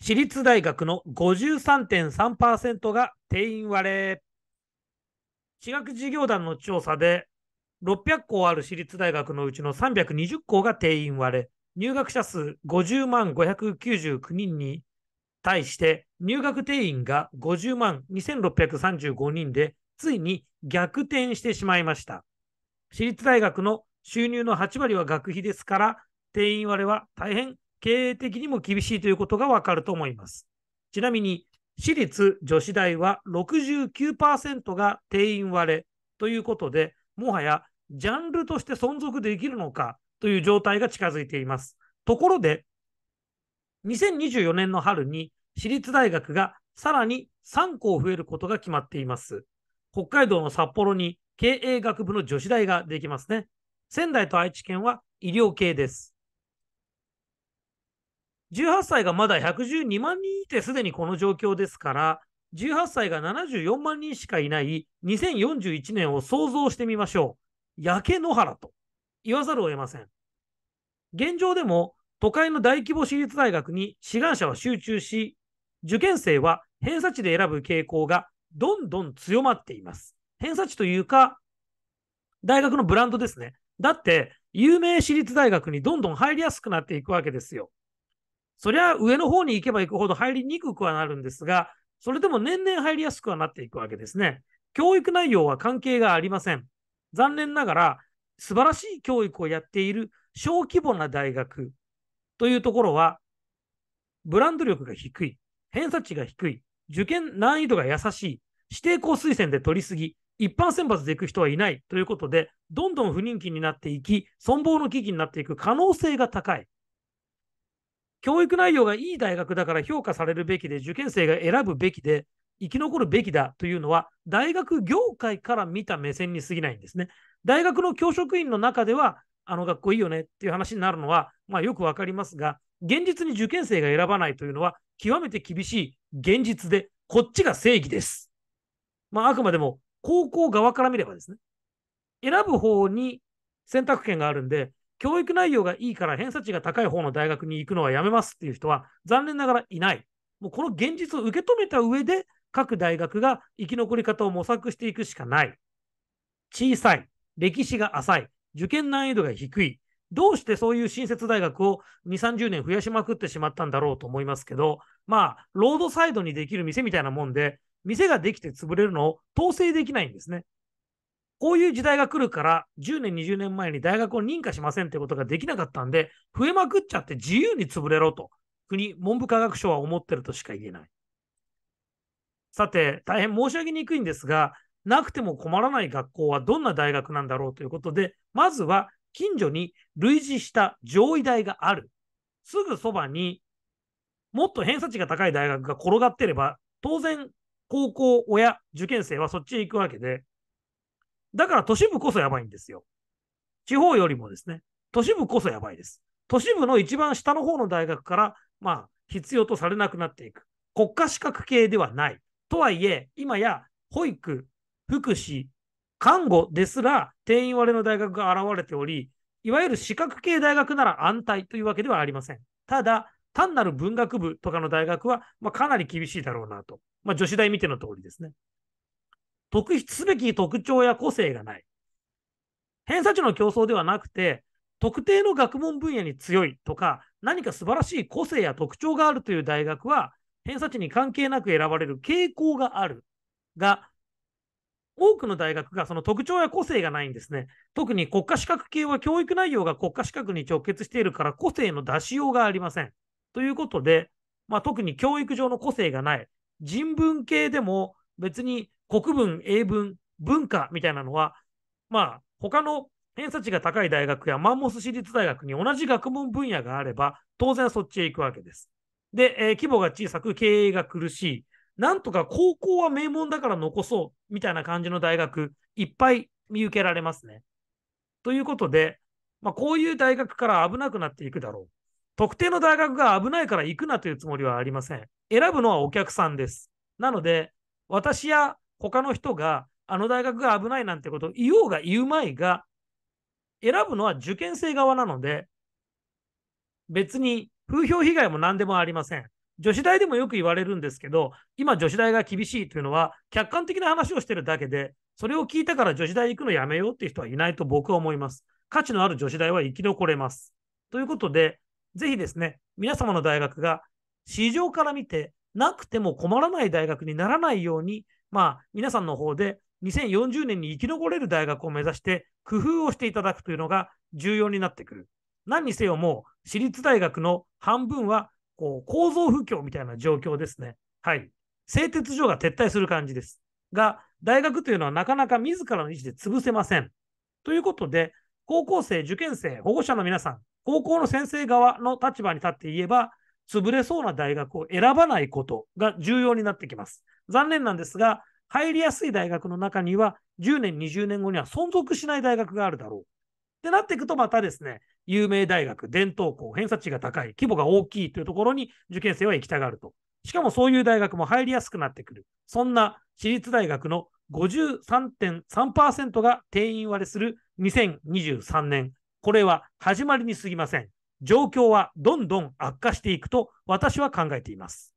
私立大学の53.3%が定員割れ。私学事業団の調査で、600校ある私立大学のうちの320校が定員割れ、入学者数50万599人に対して、入学定員が50万2635人で、ついに逆転してしまいました。私立大学の収入の8割は学費ですから、定員割れは大変経営的にも厳しいということがわかると思います。ちなみに、私立女子大は69%が定員割れということで、もはやジャンルとして存続できるのかという状態が近づいています。ところで、2024年の春に私立大学がさらに3校増えることが決まっています。北海道の札幌に経営学部の女子大ができますね。仙台と愛知県は医療系です。18歳がまだ112万人いてすでにこの状況ですから、18歳が74万人しかいない2041年を想像してみましょう。焼け野原と言わざるを得ません。現状でも都会の大規模私立大学に志願者は集中し、受験生は偏差値で選ぶ傾向がどんどん強まっています。偏差値というか、大学のブランドですね。だって、有名私立大学にどんどん入りやすくなっていくわけですよ。そりゃ上の方に行けば行くほど入りにくくはなるんですが、それでも年々入りやすくはなっていくわけですね。教育内容は関係がありません。残念ながら、素晴らしい教育をやっている小規模な大学というところは、ブランド力が低い、偏差値が低い、受験難易度が優しい、指定校推薦で取りすぎ、一般選抜で行く人はいないということで、どんどん不人気になっていき、存亡の危機になっていく可能性が高い。教育内容がいい大学だから評価されるべきで、受験生が選ぶべきで、生き残るべきだというのは、大学業界から見た目線に過ぎないんですね。大学の教職員の中では、あの学校いいよねっていう話になるのは、まあ、よくわかりますが、現実に受験生が選ばないというのは、極めて厳しい現実で、こっちが正義です。まあ、あくまでも、高校側から見ればですね、選ぶ方に選択権があるんで、教育内容がいいから偏差値が高い方の大学に行くのはやめますっていう人は残念ながらいない。もうこの現実を受け止めた上で各大学が生き残り方を模索していくしかない。小さい、歴史が浅い、受験難易度が低い。どうしてそういう新設大学を2、30年増やしまくってしまったんだろうと思いますけど、まあ、ロードサイドにできる店みたいなもんで、店ができて潰れるのを統制できないんですね。こういう時代が来るから、10年、20年前に大学を認可しませんってことができなかったんで、増えまくっちゃって自由に潰れろと、国、文部科学省は思ってるとしか言えない。さて、大変申し上げにくいんですが、なくても困らない学校はどんな大学なんだろうということで、まずは近所に類似した上位大がある。すぐそばにもっと偏差値が高い大学が転がってれば、当然、高校、親、受験生はそっちへ行くわけで、だから都市部こそやばいんですよ。地方よりもですね、都市部こそやばいです。都市部の一番下の方の大学から、まあ、必要とされなくなっていく。国家資格系ではない。とはいえ、今や保育、福祉、看護ですら定員割れの大学が現れており、いわゆる資格系大学なら安泰というわけではありません。ただ、単なる文学部とかの大学は、まあ、かなり厳しいだろうなと。まあ、女子大見ての通りですね。特筆すべき特徴や個性がない。偏差値の競争ではなくて、特定の学問分野に強いとか、何か素晴らしい個性や特徴があるという大学は、偏差値に関係なく選ばれる傾向があるが、多くの大学がその特徴や個性がないんですね。特に国家資格系は教育内容が国家資格に直結しているから個性の出しようがありません。ということで、まあ、特に教育上の個性がない。人文系でも別に国文、英文、文化みたいなのは、まあ、他の偏差値が高い大学やマンモス私立大学に同じ学問分野があれば、当然そっちへ行くわけです。で、えー、規模が小さく経営が苦しい。なんとか高校は名門だから残そうみたいな感じの大学、いっぱい見受けられますね。ということで、まあ、こういう大学から危なくなっていくだろう。特定の大学が危ないから行くなというつもりはありません。選ぶのはお客さんです。なので、私や他の人が、あの大学が危ないなんてことを言おうが言うまいが、選ぶのは受験生側なので、別に風評被害も何でもありません。女子大でもよく言われるんですけど、今女子大が厳しいというのは客観的な話をしてるだけで、それを聞いたから女子大行くのやめようっていう人はいないと僕は思います。価値のある女子大は生き残れます。ということで、ぜひですね、皆様の大学が市場から見てなくても困らない大学にならないように、まあ、皆さんの方で2040年に生き残れる大学を目指して工夫をしていただくというのが重要になってくる。何にせよもう私立大学の半分はこう構造不況みたいな状況ですね。はい。製鉄所が撤退する感じです。が、大学というのはなかなか自らの意思で潰せません。ということで、高校生、受験生、保護者の皆さん、高校の先生側の立場に立って言えば、潰れそうな大学を選ばないことが重要になってきます。残念なんですが、入りやすい大学の中には、10年、20年後には存続しない大学があるだろう。ってなっていくと、またですね、有名大学、伝統校、偏差値が高い、規模が大きいというところに受験生は行きたがると。しかもそういう大学も入りやすくなってくる。そんな私立大学の53.3%が定員割れする2023年。これは始まりに過ぎません。状況はどんどん悪化していくと私は考えています。